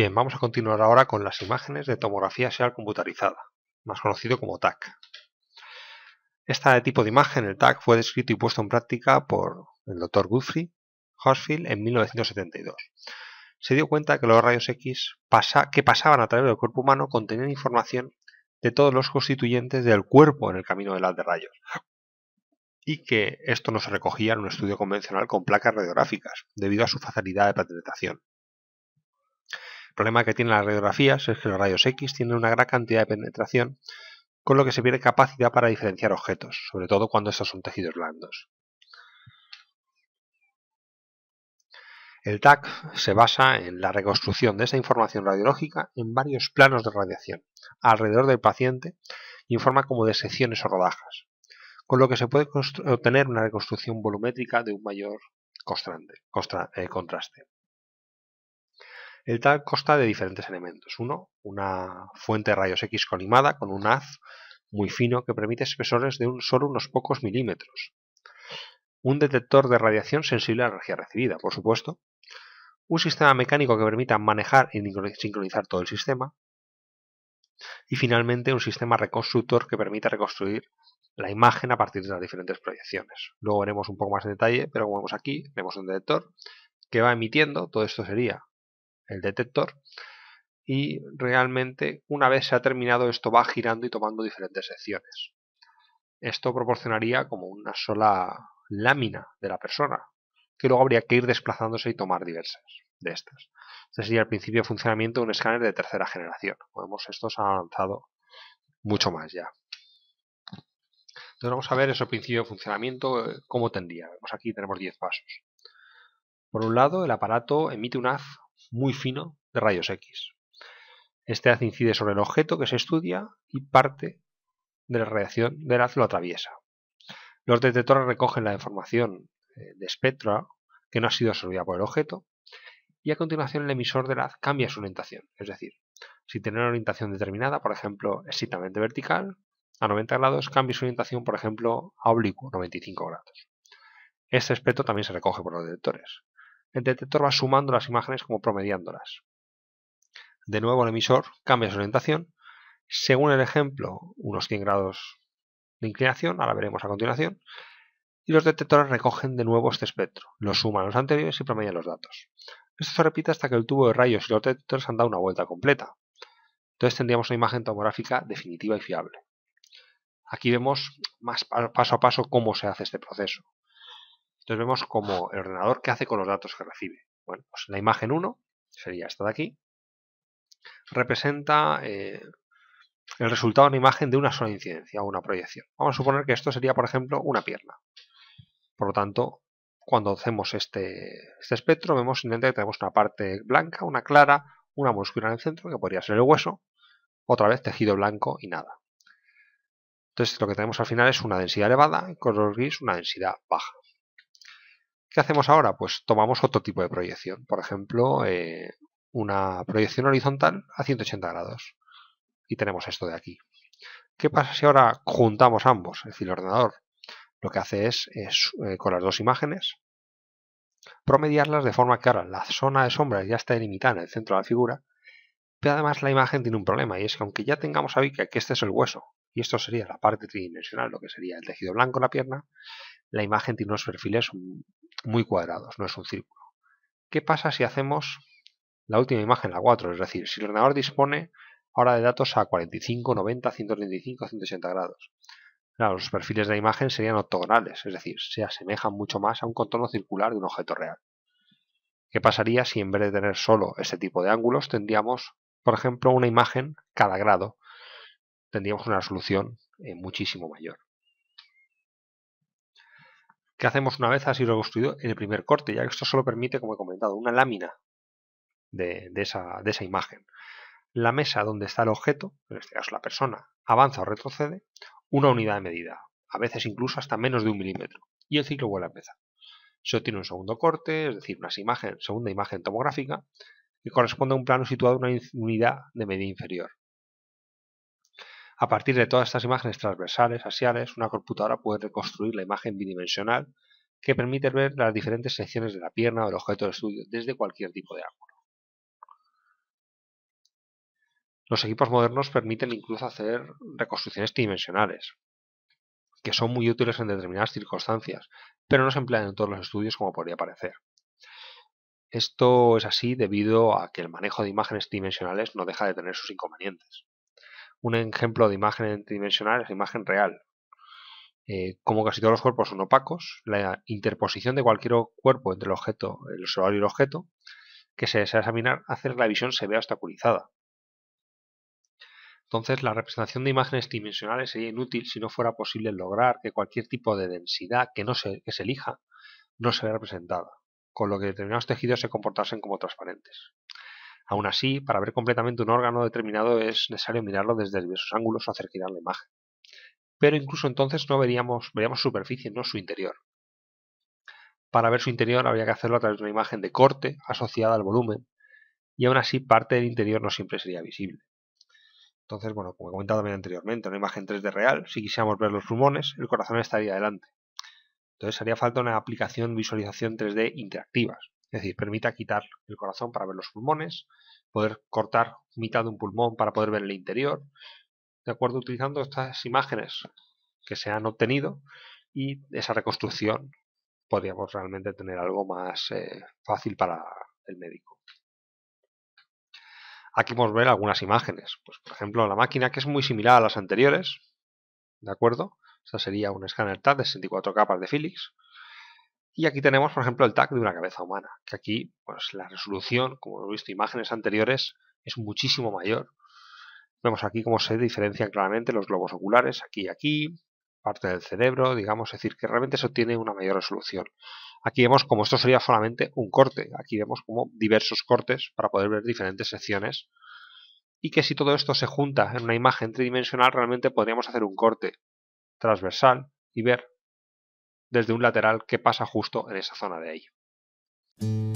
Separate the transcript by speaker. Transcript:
Speaker 1: Bien, vamos a continuar ahora con las imágenes de tomografía serial computarizada, más conocido como TAC. Este tipo de imagen, el TAC, fue descrito y puesto en práctica por el doctor Guthrie Horsfield en 1972. Se dio cuenta que los rayos X que pasaban a través del cuerpo humano contenían información de todos los constituyentes del cuerpo en el camino de las de rayos, y que esto no se recogía en un estudio convencional con placas radiográficas, debido a su facilidad de patentación. El problema que tienen las radiografías es que los rayos X tienen una gran cantidad de penetración, con lo que se pierde capacidad para diferenciar objetos, sobre todo cuando estos son tejidos blandos. El TAC se basa en la reconstrucción de esa información radiológica en varios planos de radiación, alrededor del paciente y en forma como de secciones o rodajas, con lo que se puede obtener una reconstrucción volumétrica de un mayor eh, contraste. El tal consta de diferentes elementos. Uno, una fuente de rayos X colimada con un haz muy fino que permite espesores de un solo unos pocos milímetros. Un detector de radiación sensible a la energía recibida, por supuesto. Un sistema mecánico que permita manejar y sincronizar todo el sistema. Y finalmente un sistema reconstructor que permita reconstruir la imagen a partir de las diferentes proyecciones. Luego veremos un poco más en detalle, pero como vemos aquí, vemos un detector que va emitiendo, todo esto sería el detector y realmente una vez se ha terminado esto va girando y tomando diferentes secciones. Esto proporcionaría como una sola lámina de la persona, que luego habría que ir desplazándose y tomar diversas de estas. Este sería el principio de funcionamiento de un escáner de tercera generación. podemos estos han avanzado mucho más ya. Entonces vamos a ver ese principio de funcionamiento, eh, cómo tendría. Vemos pues aquí tenemos 10 pasos. Por un lado, el aparato emite un haz muy fino de rayos X. Este haz incide sobre el objeto que se estudia y parte de la radiación del haz lo atraviesa. Los detectores recogen la información eh, de espectro que no ha sido absorbida por el objeto y a continuación el emisor del haz cambia su orientación, es decir, si tiene una orientación determinada, por ejemplo, excitamente vertical, a 90 grados, cambia su orientación, por ejemplo, a oblicuo, 95 grados. Este espectro también se recoge por los detectores. El detector va sumando las imágenes como promediándolas. De nuevo el emisor cambia su orientación. Según el ejemplo, unos 100 grados de inclinación, ahora veremos a continuación, y los detectores recogen de nuevo este espectro, lo suman los anteriores y promedian los datos. Esto se repite hasta que el tubo de rayos y los detectores han dado una vuelta completa. Entonces tendríamos una imagen tomográfica definitiva y fiable. Aquí vemos más paso a paso cómo se hace este proceso. Entonces vemos como el ordenador qué hace con los datos que recibe. Bueno, pues la imagen 1 sería esta de aquí, representa eh, el resultado de una imagen de una sola incidencia o una proyección. Vamos a suponer que esto sería, por ejemplo, una pierna. Por lo tanto, cuando hacemos este, este espectro, vemos que tenemos una parte blanca, una clara, una múscula en el centro, que podría ser el hueso, otra vez tejido blanco y nada. Entonces, lo que tenemos al final es una densidad elevada y color gris una densidad baja. ¿Qué hacemos ahora? Pues tomamos otro tipo de proyección, por ejemplo, eh, una proyección horizontal a 180 grados. Y tenemos esto de aquí. ¿Qué pasa si ahora juntamos ambos? Es decir, el ordenador lo que hace es, eh, con las dos imágenes, promediarlas de forma que ahora la zona de sombra ya está delimitada en el centro de la figura, pero además la imagen tiene un problema y es que aunque ya tengamos a que este es el hueso y esto sería la parte tridimensional, lo que sería el tejido blanco en la pierna, la imagen tiene unos perfiles muy cuadrados, no es un círculo. ¿Qué pasa si hacemos la última imagen, la 4? Es decir, si el ordenador dispone ahora de datos a 45, 90, 135, 180 grados. los perfiles de la imagen serían octogonales, es decir, se asemejan mucho más a un contorno circular de un objeto real. ¿Qué pasaría si en vez de tener solo ese tipo de ángulos tendríamos, por ejemplo, una imagen cada grado? Tendríamos una resolución eh, muchísimo mayor que hacemos una vez ha sido construido en el primer corte, ya que esto solo permite, como he comentado, una lámina de, esa, de esa imagen. La mesa donde está el objeto, en este caso la persona, avanza o retrocede una unidad de medida, a veces incluso hasta menos de un milímetro, y el ciclo vuelve a empezar. Se obtiene un segundo corte, es decir, una segunda imagen tomográfica, que corresponde a un plano situado en una unidad de medida inferior. A partir de todas estas imágenes transversales, axiales, una computadora puede reconstruir la imagen bidimensional que permite ver las diferentes secciones de la pierna o el objeto de estudio desde cualquier tipo de ángulo. Los equipos modernos permiten incluso hacer reconstrucciones tridimensionales, que son muy útiles en determinadas circunstancias, pero no se emplean en todos los estudios como podría parecer. Esto es así debido a que el manejo de imágenes tridimensionales no deja de tener sus inconvenientes un ejemplo de imagen tridimensional es la imagen real. Eh, como casi todos los cuerpos son opacos, la interposición de cualquier cuerpo entre el objeto, el observador y el objeto que se desea examinar hace que la visión se vea obstaculizada. Entonces, la representación de imágenes tridimensionales sería inútil si no fuera posible lograr que cualquier tipo de densidad que, no que se elija no se vea representada, con lo que determinados tejidos se comportasen como transparentes. Aún así, para ver completamente un órgano determinado es necesario mirarlo desde diversos ángulos o hacer girar la imagen. Pero incluso entonces no veríamos, veríamos superficie, no su interior. Para ver su interior habría que hacerlo a través de una imagen de corte asociada al volumen, y aún así parte del interior no siempre sería visible. Entonces, bueno, como he comentado anteriormente, una imagen 3D real, si quisiéramos ver los pulmones, el corazón estaría adelante. Entonces haría falta una aplicación visualización 3D interactivas, es decir, permita quitar el corazón para ver los pulmones, poder cortar mitad de un pulmón para poder ver el interior, ¿de acuerdo? Utilizando estas imágenes que se han obtenido y esa reconstrucción podríamos realmente tener algo más eh, fácil para el médico. Aquí podemos ver algunas imágenes. Pues, por ejemplo, la máquina que es muy similar a las anteriores, ¿de acuerdo? Esta sería un escáner TAD de 64 capas de Philips. Y aquí tenemos, por ejemplo, el tag de una cabeza humana, que aquí pues, la resolución, como hemos visto en imágenes anteriores, es muchísimo mayor. Vemos aquí cómo se diferencian claramente los globos oculares, aquí y aquí, parte del cerebro, digamos, es decir, que realmente se obtiene una mayor resolución. Aquí vemos como esto sería solamente un corte, aquí vemos como diversos cortes para poder ver diferentes secciones y que si todo esto se junta en una imagen tridimensional realmente podríamos hacer un corte transversal y ver desde un lateral que pasa justo en esa zona de ahí.